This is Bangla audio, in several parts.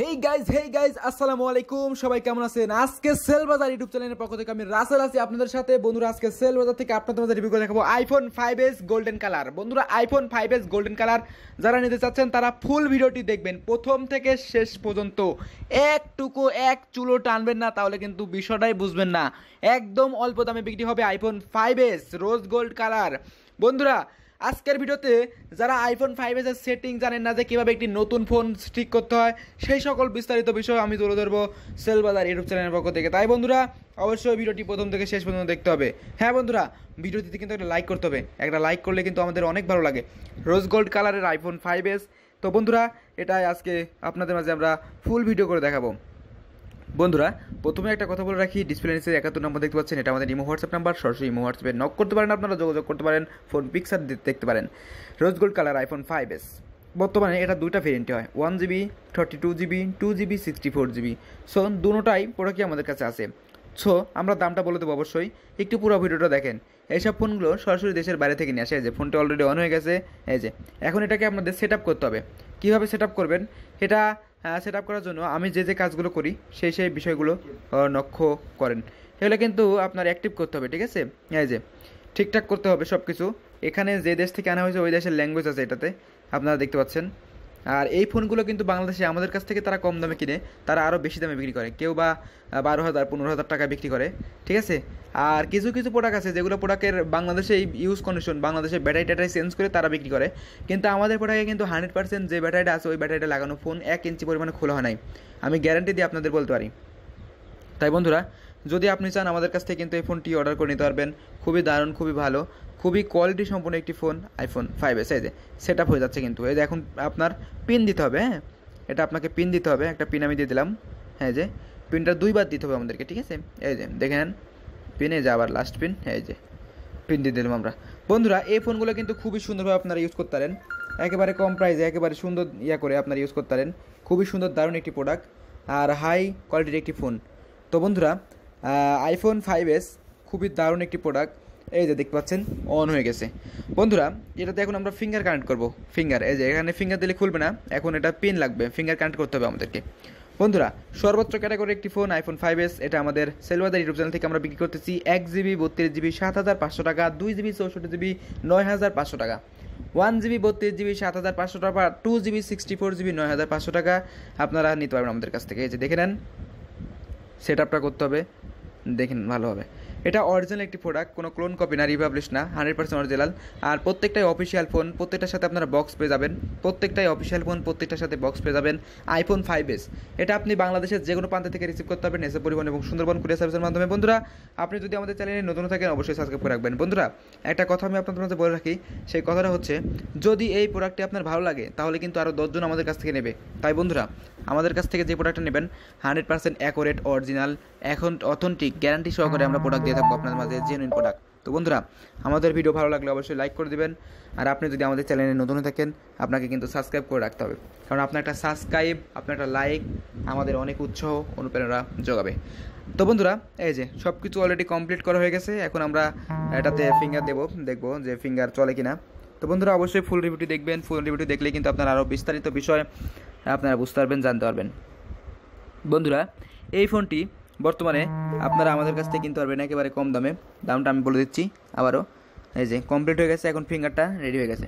হেই গাইজ হেই গাইজ আসসালামু আলাইকুম সবাই কেমন আছেন আজকে সেল বাজার ইউটিউব চ্যানেলের পক্ষ থেকে আমি রাসেল আছি আপনাদের সাথে বন্ধুরা আজকে সেল বাজার থেকে আপনাদের মধ্যে রিভিউ করে দেখাবো iPhone five S golden colour বন্ধুরা iPhone five S golden colour যারা নিতে চাচ্ছেন তারা ফুল ভিডিওটি দেখবেন প্রথম থেকে শেষ পর্যন্ত একটুকু এক চুলো টানবেন না তাহলে কিন্তু বিষয়টাই বুঝবেন না একদম অল্প দামে বিক্রি হবে iPhone five S rose gold colour বন্ধুরা আজকের ভিডিওতে যারা আইফোন ফাইভ এসের সেটিং জানেন না যে কীভাবে একটি নতুন ফোন ঠিক করতে হয় সেই সকল বিস্তারিত বিষয় আমি তুলে ধরবো সেল বাজার ইউটিউব চ্যানেলের পক্ষ থেকে তাই বন্ধুরা অবশ্যই ভিডিওটি প্রথম থেকে শেষ পর্যন্ত দেখতে হবে হ্যাঁ বন্ধুরা ভিডিওটিতে কিন্তু একটা লাইক করতে হবে একটা লাইক করলে কিন্তু আমাদের অনেক ভালো লাগে রোজ গোল্ড কালারের আইফোন ফাইভ এস তো বন্ধুরা এটাই আজকে আপনাদের মাঝে আমরা ফুল ভিডিও করে দেখাবো বন্ধুরা প্রথমে একটা কথা বলে রাখি ডিসপ্লে নিচে একাত্তর নম্বর দেখতে পাচ্ছেন এটা আমাদের ইমো হোয়াটসঅ্যাপ নাম্বার সরাসরি ইমো হোয়াটসঅ্যাপে নক করতে পারেন আপনারা যোগাযোগ করতে পারেন ফোন পিকচার দেখতে পারেন rose gold colour iPhone five S বর্তমানে এটা দুইটা ভেরিয়েন্টে হয় one GB thirty two GB two GB sixty four GB so দুটাই প্রোডাক্টই আমাদের কাছে আছে সো আমরা দামটা বলে দেবো অবশ্যই একটু পুরো ভিডিওটা দেখেন এইসব ফোনগুলো সরাসরি দেশের বাইরে থেকে নিয়ে আসে এই যে ফোনটা অলরেডি অন হয়ে গেছে এই যে এখন এটাকে আপনাদের সেট করতে হবে কীভাবে সেট করবেন এটা হ্যাঁ সেট আপ করার জন্য আমি যে যে কাজগুলো করি সেই সেই বিষয়গুলো নক্ষ করেন সেগুলো কিন্তু আপনার অ্যাক্টিভ করতে হবে ঠিক আছে এই যে ঠিকঠাক করতে হবে সব কিছু এখানে যে দেশ থেকে আনা হয়েছে ওই দেশের ল্যাঙ্গুয়েজ আছে এটাতে আপনারা দেখতে পাচ্ছেন আর এই ফোনগুলো কিন্তু বাংলাদেশে আমাদের কাছ থেকে তারা কম দামে কিনে তারা আরও বেশি দামে বিক্রি করে কেউ বা বারো হাজার পনেরো হাজার টাকা বিক্রি করে ঠিক আছে আর কিছু কিছু প্রোডাক্ট আছে যেগুলো প্রোডাক্টের বাংলাদেশে ইউজ কন্ডিশন বাংলাদেশে ব্যাটারি ট্যাটারি চেঞ্জ করে তারা বিক্রি করে কিন্তু আমাদের প্রোডাক্টে কিন্তু হান্ড্রেড পার্সেন্ট যে ব্যাটারিটা আছে ওই ব্যাটারিটা লাগানো ফোন এক ইঞ্চি পরিমাণে খোলা হয় নাই আমি গ্যারান্টি দিয়ে আপনাদের বলতে পারি তাই বন্ধুরা যদি আপনি চান আমাদের কাছ থেকে কিন্তু এই ফোনটি অর্ডার করে নিতে পারবেন খুবই দারুণ খুবই ভালো খুবই কোয়ালিটি সম্পন্ন একটি ফোন আইফোন ফাইভ এস এই যে সেট আপ হয়ে যাচ্ছে কিন্তু এই যে এখন আপনার পিন দিতে হবে হ্যাঁ এটা আপনাকে পিন দিতে হবে একটা পিন আমি দিয়ে দিলাম হ্যাঁ যে পিনটা দুইবার দিতে হবে আমাদেরকে ঠিক আছে এই যে দেখে নেন পিনে যা যে আবার লাস্ট পিন এই যে পিন দিয়ে দিলাম আমরা বন্ধুরা এই ফোনগুলো কিন্তু খুবই সুন্দরভাবে আপনারা ইউজ করতে পারেন একেবারে কম প্রাইসে একেবারে সুন্দর ইয়া করে আপনারা ইউজ করতে পারেন খুবই সুন্দর দারুণ একটি প্রোডাক্ট আর হাই কোয়ালিটির একটি ফোন তো বন্ধুরা আইফোন ফাইভ এস খুবই দারুণ একটি প্রোডাক্ট এই যে দেখতে পাচ্ছেন অন হয়ে গেছে বন্ধুরা এটাতে এখন আমরা ফিঙ্গার কানেক্ট করব ফিঙ্গার এই যে এখানে ফিঙ্গার দিলে খুলবে না এখন এটা পিন লাগবে ফিঙ্গার কানেক্ট করতে হবে আমাদেরকে বন্ধুরা সর্বোচ্চ ক্যাটাগরি একটি ফোন আইফোন ফাইভ এস এটা আমাদের সেলবাদার ইউটিউব চ্যানেল থেকে আমরা বিক্রি করতেছি এক জিবি বত্রিশ জিবি সাত হাজার পাঁচশো টাকা দুই জিবি চৌষট্টি জিবি নয় হাজার পাঁচশো টাকা ওয়ান জিবি বত্রিশ জিবি সাত হাজার পাঁচশো টাকা two GB sixty four GB নয় হাজার পাঁচশো টাকা আপনারা নিতে পারবেন আমাদের কাছ থেকে এই যে দেখে নেন সেট আপটা করতে হবে দেখেন ভালো হবে এটা অরিজিনাল একটি প্রোডাক্ট কোনো ক্লোন কপি না রিপাবলিশ না হান্ড্রেড পার্সেন্ট অরিজিনাল আর প্রত্যেকটাই অফিসিয়াল ফোন প্রত্যেকটার সাথে আপনারা বক্স পেয়ে যাবেন প্রত্যেকটাই অফিসিয়াল ফোন প্রত্যেকটার সাথে বক্স পেয়ে যাবেন আইফোন ফাইভ এস এটা আপনি বাংলাদেশের যে কোনো প্রান্ত থেকে রিসিভ করতে পারবেন এসে পরিবহন এবং সুন্দরবন কুরিয়ার সার্ভিসের মাধ্যমে বন্ধুরা আপনি যদি আমাদের চ্যানেলে নতুন থাকেন অবশ্যই সাবস্ক্রাইব করে রাখবেন বন্ধুরা একটা কথা আমি আপনাদের মধ্যে বলে রাখি সেই কথাটা হচ্ছে যদি এই প্রোডাক্টটি আপনার ভালো লাগে তাহলে কিন্তু আরও দশজন আমাদের কাছ থেকে নেবে তাই বন্ধুরা আমাদের কাছ থেকে যে প্রোডাক্টটা নেবেন হান্ড্রেড পার্সেন্ট অ্যাকোরেট অরিজিনাল এখন অথেন্টিক গ্যারান্টি সহকারে আমরা প্রোডাক্ট দিয়ে থাকবো আপনাদের মাঝে জেনুইন প্রোডাক্ট তো বন্ধুরা আমাদের ভিডিও ভালো লাগলে অবশ্যই লাইক করে দেবেন আর আপনি যদি আমাদের চ্যানেলে নতুন থাকেন আপনাকে কিন্তু সাবস্ক্রাইব করে রাখতে হবে কারণ আপনার একটা সাবস্ক্রাইব আপনার একটা লাইক আমাদের অনেক উৎসাহ অনুপ্রেরণা যোগাবে তো বন্ধুরা এই যে সব কিছু অলরেডি কমপ্লিট করা হয়ে গেছে এখন আমরা এটাতে ফিঙ্গার দেবো দেখবো যে ফিঙ্গার চলে কি না তো বন্ধুরা অবশ্যই ফুল রিভিউটি দেখবেন ফুল রিভিউটি দেখলে কিন্তু আপনারা আরও বিস্তারিত বিষয় আপনারা বুঝতে পারবেন জানতে পারবেন বন্ধুরা এই ফোনটি বর্তমানে আপনারা আমাদের কাছ থেকে কিনতে পারবেন একেবারে কম দামে দামটা আমি বলে দিচ্ছি আবারও এই যে কমপ্লিট হয়ে গেছে এখন ফিঙ্গারটা রেডি হয়ে গেছে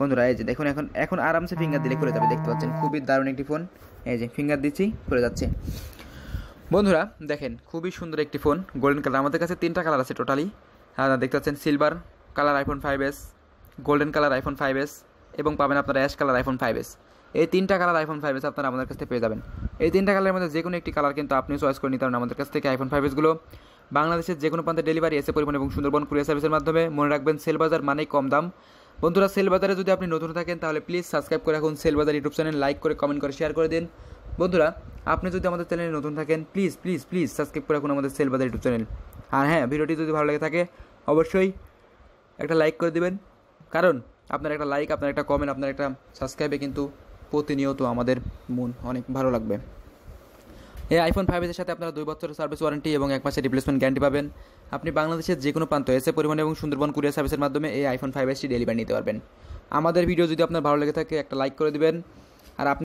বন্ধুরা এই যে দেখুন এখন এখন আরামসে ফিঙ্গার দিলে খুলে যাবে দেখতে পাচ্ছেন খুবই দারুণ একটি ফোন এই যে ফিঙ্গার দিচ্ছি খুলে যাচ্ছে বন্ধুরা দেখেন খুবই সুন্দর একটি ফোন গোল্ডেন কালার আমাদের কাছে তিনটা কালার আছে টোটালি হ্যাঁ দেখতে পাচ্ছেন silver colour iPhone five S golden colour iPhone five S এবং পাবেন আপনারা ash colour iPhone five S এই তিনটা কালার আইফোন ফাইভ এস আপনারা আমাদের কাছ থেকে পেয়ে যাবেন এই তিনটা কালারের মধ্যে যে কোনো একটি কালার কিন্তু আপনি চয়েস করে নিতে পারেন আমাদের কাছ থেকে আইফোন ফাইভ এসগুলো বাংলাদেশের যে কোনো প্রান্তে ডেলিভারি এসে পরিমাণ এবং সুন্দরবন কুরিয়ার সার্ভিসের মাধ্যমে মনে রাখবেন সেল বাজার মানেই কম দাম বন্ধুরা সেল বাজারে যদি আপনি নতুন থাকেন তাহলে প্লিজ সাবস্ক্রাইব করে রাখুন sale Bazar YouTube channel like করে কমেন্ট করে শেয়ার করে দিন বন্ধুরা আপনি যদি আমাদের চ্যানেলে নতুন থাকেন প্লিজ প্লিজ প্লিজ সাবস্ক্রাইব করে রাখুন আমাদের সেল বাজার ইউটিউব চ্যানেল আর হ্যাঁ ভিডিওটি যদি ভালো লাগে থাকে অবশ্যই একটা লাইক করে দেবেন কারণ আপনার একটা লাইক আপনার একটা কমেন্ট আপনার একটা সাবস্ক্রাইবে কিন্তু প্রতিনিয়ত আমাদের মন অনেক ভালো লাগবে এই আইফোন ফাইভ এর সাথে আপনারা দুই বছরের সার্ভিস ওয়ারেন্টি এবং এক মাসের রিপ্লেসমেন্ট গ্যারান্টি পাবেন আপনি বাংলাদেশের যে কোনো প্রান্ত এসে পরিবহন এবং সুন্দরবন কুরিয়ার সার্ভিসের মাধ্যমে এই আইফোন ফাইভ এসটি ডেলিভারি নিতে পারবেন আমাদের ভিডিও যদি আপনার ভালো লেগে থাকে একটা লাইক করে দেবেন আর আপনি